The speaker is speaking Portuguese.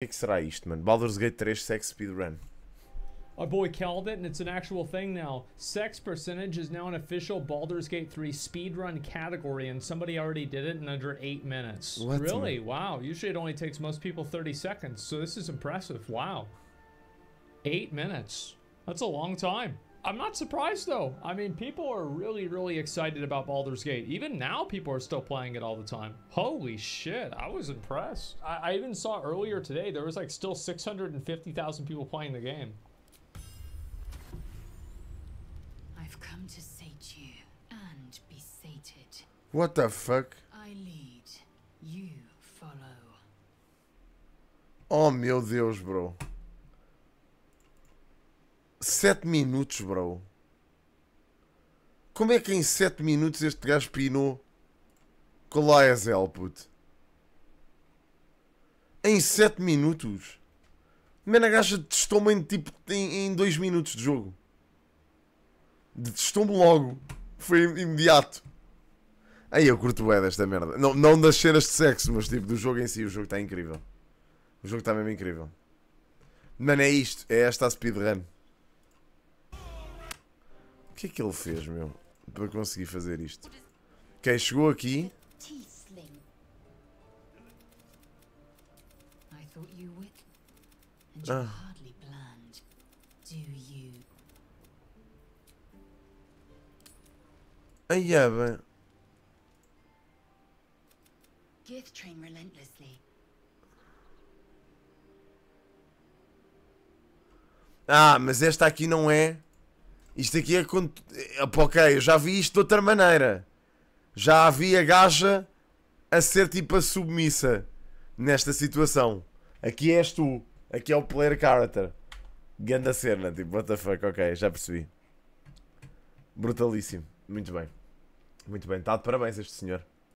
que, que será isto, mano? Baldur's Gate 3 Sex Speedrun. Our boy called it, and it's an actual thing now. Sex percentage is now an official Baldur's Gate 3 speedrun category, and somebody already did it in under eight minutes. What really? Wow. Usually it only takes most people 30 seconds, so this is impressive. Wow. Eight minutes. That's a long time. I'm not surprised though. I mean, people are really, really excited about Baldur's Gate. Even now, people are still playing it all the time. Holy shit, I was impressed. I, I even saw earlier today, there was like still 650,000 people playing the game. I've come to sate you and be sated. What the fuck? I lead, you follow. Oh meu Deus, bro. 7 minutos, bro. Como é que em 7 minutos este gajo pinou com Laezel, puto? Em 7 minutos? Mano, a gaja testou-me em, tipo, em 2 minutos de jogo. Detestou-me logo. Foi imediato. Aí eu curto bem desta merda. Não, não das cenas de sexo, mas tipo do jogo em si. O jogo está incrível. O jogo está mesmo incrível. Mano, é isto. É esta a speedrun que é que ele fez, meu? Para conseguir fazer isto. Quem chegou aqui... Ah. Aí é bem. Gith train relentlessly. Ah, mas esta aqui não é. Isto aqui é. é ok, eu já vi isto de outra maneira. Já havia gaja a ser tipo a submissa nesta situação. Aqui és tu. Aqui é o player character. Ganda cena, tipo, what the fuck, ok, já percebi. Brutalíssimo. Muito bem. Muito bem, está de parabéns este senhor.